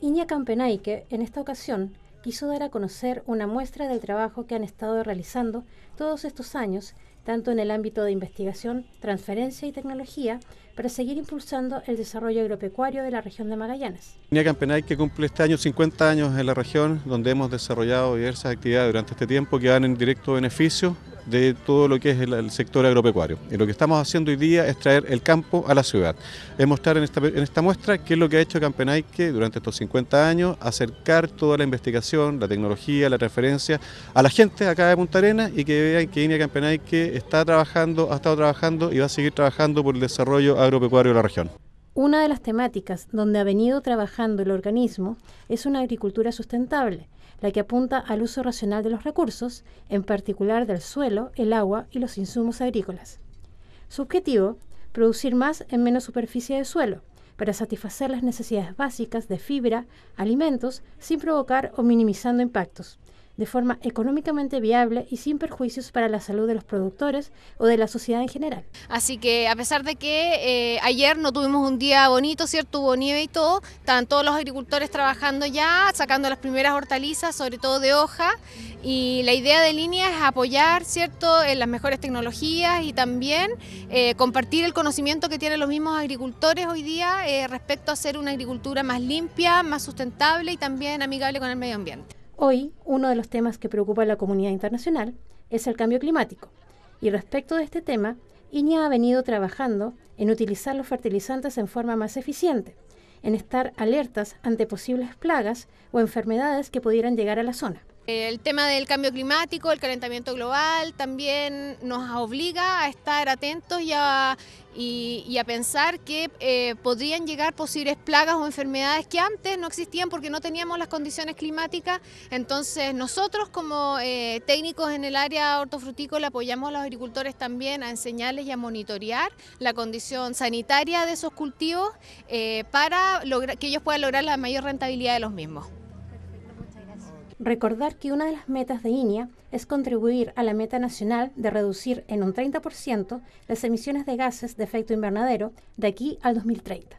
Iña Campenaike, en esta ocasión, quiso dar a conocer una muestra del trabajo que han estado realizando todos estos años, tanto en el ámbito de investigación, transferencia y tecnología, para seguir impulsando el desarrollo agropecuario de la región de Magallanes. Iña Campenaike cumple este año 50 años en la región, donde hemos desarrollado diversas actividades durante este tiempo que van en directo beneficio de todo lo que es el, sector agropecuario. Y lo que estamos haciendo hoy día es traer el campo a la ciudad. Es mostrar en esta, muestra qué es lo que ha hecho Campenayque durante estos 50 años, acercar toda la investigación, la tecnología, la referencia a la gente acá de Punta Arena y que vean que INEA Campenayque está trabajando, ha estado trabajando y va a seguir trabajando por el desarrollo agropecuario de la región. Una de las temáticas donde ha venido trabajando el organismo es una agricultura sustentable, la que apunta al uso racional de los recursos, en particular del suelo, el agua y los insumos agrícolas. Su objetivo, producir más en menos superficie de suelo, para satisfacer las necesidades básicas de fibra, alimentos, sin provocar o minimizando impactos de forma económicamente viable y sin perjuicios para la salud de los productores o de la sociedad en general. Así que a pesar de que eh, ayer no tuvimos un día bonito, ¿cierto? Hubo nieve y todo, estaban todos los agricultores trabajando ya, sacando las primeras hortalizas, sobre todo de hoja, y la idea de línea es apoyar, ¿cierto?, en las mejores tecnologías y también eh, compartir el conocimiento que tienen los mismos agricultores hoy día eh, respecto a hacer una agricultura más limpia, más sustentable y también amigable con el medio ambiente. Hoy, uno de los temas que preocupa a la comunidad internacional es el cambio climático, y respecto de este tema, INEA ha venido trabajando en utilizar los fertilizantes en forma más eficiente, en estar alertas ante posibles plagas o enfermedades que pudieran llegar a la zona. El tema del cambio climático, el calentamiento global, también nos obliga a estar atentos y a, pensar que eh, podrían llegar posibles plagas o enfermedades que antes no existían porque no teníamos las condiciones climáticas. Entonces nosotros como eh, técnicos en el área hortofrutícola apoyamos a los agricultores también a enseñarles y a monitorear la condición sanitaria de esos cultivos eh, para que ellos puedan lograr la mayor rentabilidad de los mismos. Recordar que una de las metas de INIA es contribuir a la meta nacional de reducir en un 30% las emisiones de gases de efecto invernadero de aquí al 2030.